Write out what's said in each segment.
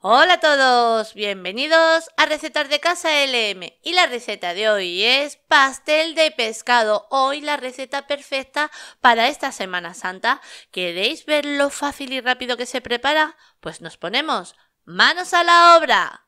Hola a todos, bienvenidos a Recetas de Casa LM y la receta de hoy es pastel de pescado, hoy la receta perfecta para esta Semana Santa. ¿Queréis ver lo fácil y rápido que se prepara? Pues nos ponemos manos a la obra.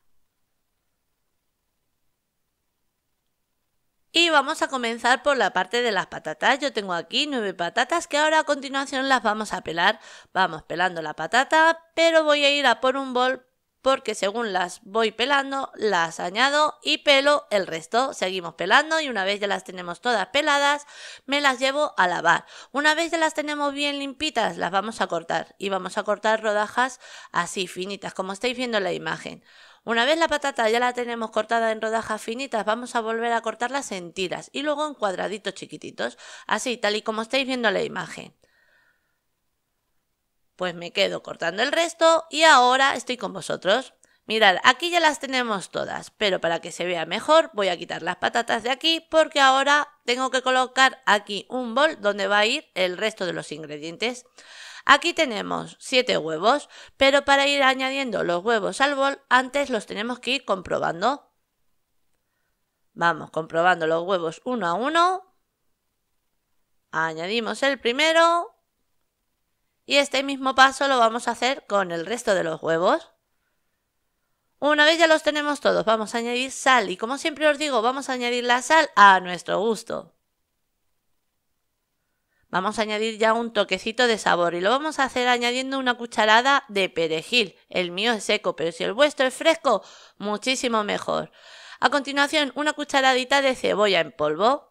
Y vamos a comenzar por la parte de las patatas. Yo tengo aquí nueve patatas que ahora a continuación las vamos a pelar. Vamos pelando la patata, pero voy a ir a por un bol porque según las voy pelando, las añado y pelo el resto. Seguimos pelando y una vez ya las tenemos todas peladas, me las llevo a lavar. Una vez ya las tenemos bien limpitas, las vamos a cortar y vamos a cortar rodajas así finitas, como estáis viendo en la imagen. Una vez la patata ya la tenemos cortada en rodajas finitas, vamos a volver a cortarlas en tiras y luego en cuadraditos chiquititos, así tal y como estáis viendo en la imagen. Pues me quedo cortando el resto y ahora estoy con vosotros. Mirad, aquí ya las tenemos todas, pero para que se vea mejor voy a quitar las patatas de aquí porque ahora tengo que colocar aquí un bol donde va a ir el resto de los ingredientes. Aquí tenemos 7 huevos, pero para ir añadiendo los huevos al bol antes los tenemos que ir comprobando. Vamos comprobando los huevos uno a uno. Añadimos el primero y este mismo paso lo vamos a hacer con el resto de los huevos. Una vez ya los tenemos todos, vamos a añadir sal y como siempre os digo, vamos a añadir la sal a nuestro gusto. Vamos a añadir ya un toquecito de sabor y lo vamos a hacer añadiendo una cucharada de perejil. El mío es seco, pero si el vuestro es fresco, muchísimo mejor. A continuación, una cucharadita de cebolla en polvo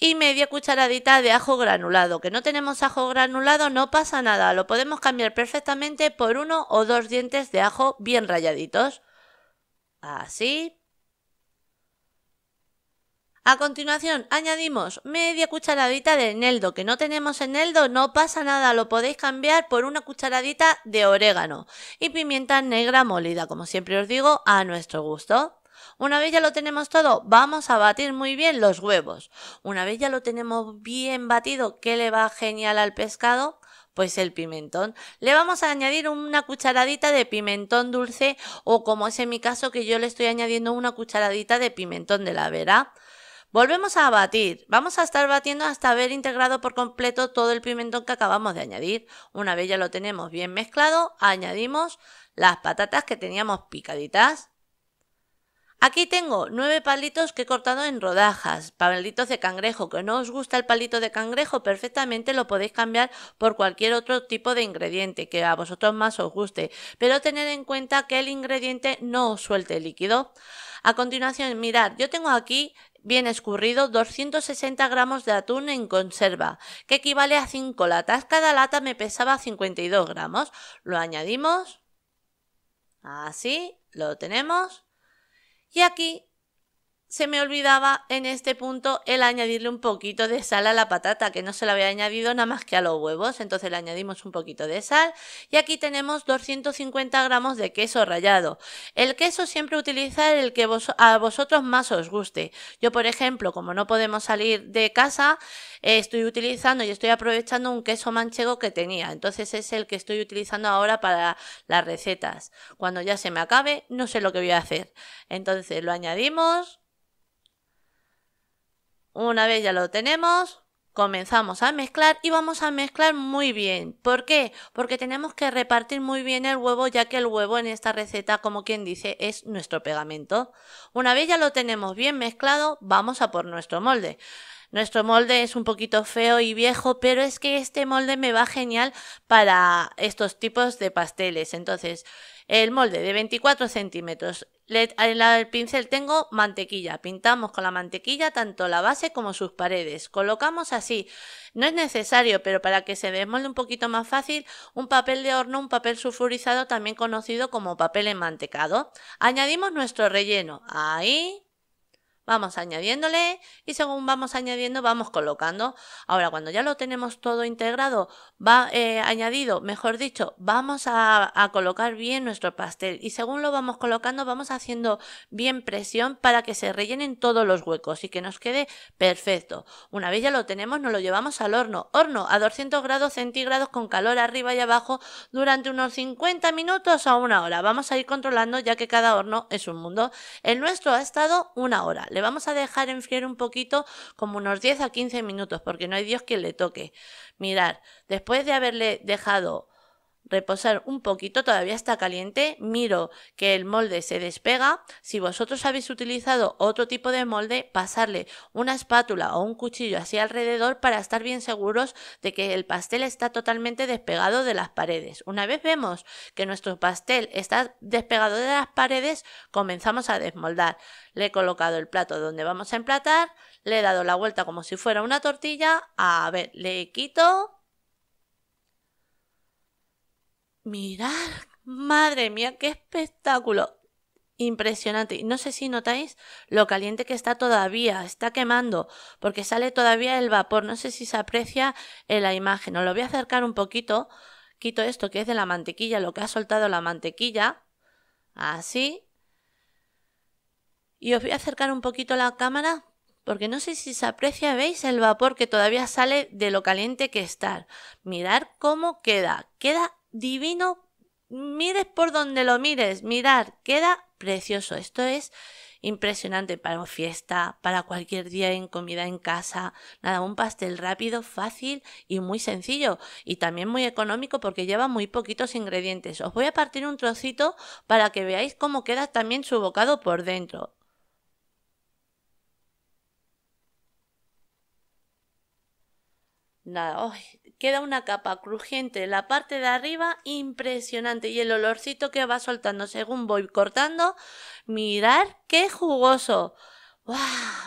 y media cucharadita de ajo granulado. Que no tenemos ajo granulado, no pasa nada, lo podemos cambiar perfectamente por uno o dos dientes de ajo bien rayaditos. Así. A continuación, añadimos media cucharadita de eneldo, que no tenemos eneldo, no pasa nada, lo podéis cambiar por una cucharadita de orégano y pimienta negra molida, como siempre os digo, a nuestro gusto. Una vez ya lo tenemos todo, vamos a batir muy bien los huevos. Una vez ya lo tenemos bien batido, que le va genial al pescado? Pues el pimentón. Le vamos a añadir una cucharadita de pimentón dulce o como es en mi caso que yo le estoy añadiendo una cucharadita de pimentón de la vera. Volvemos a batir. Vamos a estar batiendo hasta haber integrado por completo todo el pimentón que acabamos de añadir. Una vez ya lo tenemos bien mezclado, añadimos las patatas que teníamos picaditas. Aquí tengo nueve palitos que he cortado en rodajas, palitos de cangrejo, que no os gusta el palito de cangrejo, perfectamente lo podéis cambiar por cualquier otro tipo de ingrediente que a vosotros más os guste, pero tened en cuenta que el ingrediente no os suelte líquido. A continuación, mirad, yo tengo aquí bien escurrido 260 gramos de atún en conserva, que equivale a 5 latas. Cada lata me pesaba 52 gramos. Lo añadimos. Así, lo tenemos. Y aquí se me olvidaba en este punto el añadirle un poquito de sal a la patata, que no se la había añadido nada más que a los huevos, entonces le añadimos un poquito de sal y aquí tenemos 250 gramos de queso rallado. El queso siempre utilizar el que a vosotros más os guste. Yo, por ejemplo, como no podemos salir de casa, eh, estoy utilizando y estoy aprovechando un queso manchego que tenía, entonces es el que estoy utilizando ahora para las recetas. Cuando ya se me acabe, no sé lo que voy a hacer. Entonces lo añadimos una vez ya lo tenemos, comenzamos a mezclar y vamos a mezclar muy bien. ¿Por qué? Porque tenemos que repartir muy bien el huevo ya que el huevo en esta receta, como quien dice, es nuestro pegamento. Una vez ya lo tenemos bien mezclado, vamos a por nuestro molde. Nuestro molde es un poquito feo y viejo, pero es que este molde me va genial para estos tipos de pasteles. Entonces, el molde de 24 centímetros. En el pincel tengo mantequilla. Pintamos con la mantequilla tanto la base como sus paredes. Colocamos así. No es necesario, pero para que se desmolde un poquito más fácil, un papel de horno, un papel sulfurizado, también conocido como papel enmantecado. Añadimos nuestro relleno. Ahí, Vamos añadiéndole y según vamos añadiendo vamos colocando. Ahora cuando ya lo tenemos todo integrado, va eh, añadido, mejor dicho, vamos a, a colocar bien nuestro pastel y según lo vamos colocando vamos haciendo bien presión para que se rellenen todos los huecos y que nos quede perfecto. Una vez ya lo tenemos nos lo llevamos al horno, horno a 200 grados centígrados con calor arriba y abajo durante unos 50 minutos a una hora. Vamos a ir controlando ya que cada horno es un mundo. El nuestro ha estado una hora. Le vamos a dejar enfriar un poquito, como unos 10 a 15 minutos, porque no hay Dios quien le toque. Mirad, después de haberle dejado reposar un poquito, todavía está caliente, miro que el molde se despega. Si vosotros habéis utilizado otro tipo de molde, pasarle una espátula o un cuchillo así alrededor para estar bien seguros de que el pastel está totalmente despegado de las paredes. Una vez vemos que nuestro pastel está despegado de las paredes, comenzamos a desmoldar. Le he colocado el plato donde vamos a emplatar, le he dado la vuelta como si fuera una tortilla, a ver, le quito, mirad, madre mía, qué espectáculo. Impresionante. No sé si notáis lo caliente que está todavía, está quemando, porque sale todavía el vapor. No sé si se aprecia en la imagen. Os lo voy a acercar un poquito. Quito esto que es de la mantequilla, lo que ha soltado la mantequilla. Así. Y os voy a acercar un poquito la cámara porque no sé si se aprecia, veis el vapor que todavía sale de lo caliente que está. Mirad cómo queda, queda divino. Mires por donde lo mires, mirar, queda precioso. Esto es impresionante para fiesta, para cualquier día en comida en casa. Nada, un pastel rápido, fácil y muy sencillo. Y también muy económico porque lleva muy poquitos ingredientes. Os voy a partir un trocito para que veáis cómo queda también su bocado por dentro. Nada, Queda una capa crujiente en la parte de arriba, impresionante. Y el olorcito que va soltando según voy cortando, mirar qué jugoso.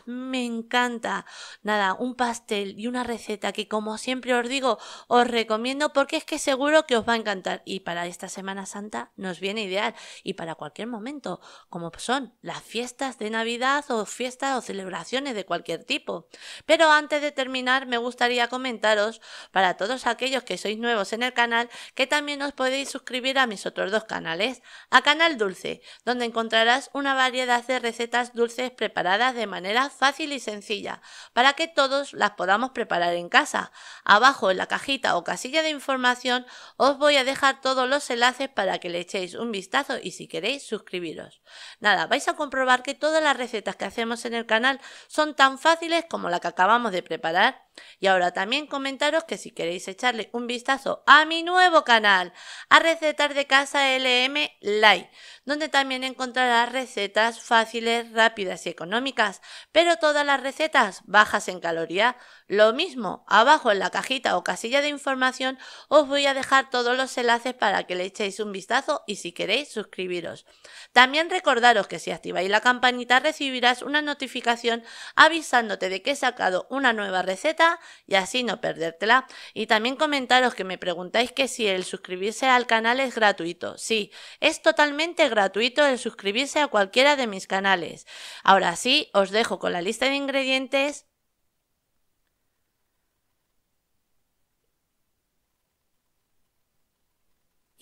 Me encanta. Nada, un pastel y una receta que como siempre os digo, os recomiendo porque es que seguro que os va a encantar. Y para esta Semana Santa nos viene ideal. Y para cualquier momento, como son las fiestas de Navidad o fiestas o celebraciones de cualquier tipo. Pero antes de terminar, me gustaría comentaros para todos aquellos que sois nuevos en el canal, que también os podéis suscribir a mis otros dos canales. A Canal Dulce, donde encontrarás una variedad de recetas dulces preparadas de manera fácil y sencilla para que todos las podamos preparar en casa. Abajo en la cajita o casilla de información os voy a dejar todos los enlaces para que le echéis un vistazo y si queréis suscribiros. Nada, vais a comprobar que todas las recetas que hacemos en el canal son tan fáciles como la que acabamos de preparar y ahora también comentaros que si queréis echarle un vistazo a mi nuevo canal, a Recetas de Casa LM Live, donde también encontrarás recetas fáciles, rápidas y económicas, pero todas las recetas bajas en caloría, lo mismo, abajo en la cajita o casilla de información os voy a dejar todos los enlaces para que le echéis un vistazo y si queréis suscribiros. También recordaros que si activáis la campanita recibirás una notificación avisándote de que he sacado una nueva receta y así no perdértela. Y también comentaros que me preguntáis que si el suscribirse al canal es gratuito. Sí, es totalmente gratuito el suscribirse a cualquiera de mis canales. Ahora sí, os dejo con la lista de ingredientes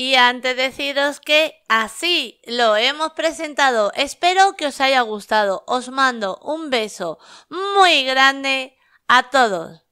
Y antes deciros que así lo hemos presentado. Espero que os haya gustado. Os mando un beso muy grande a todos.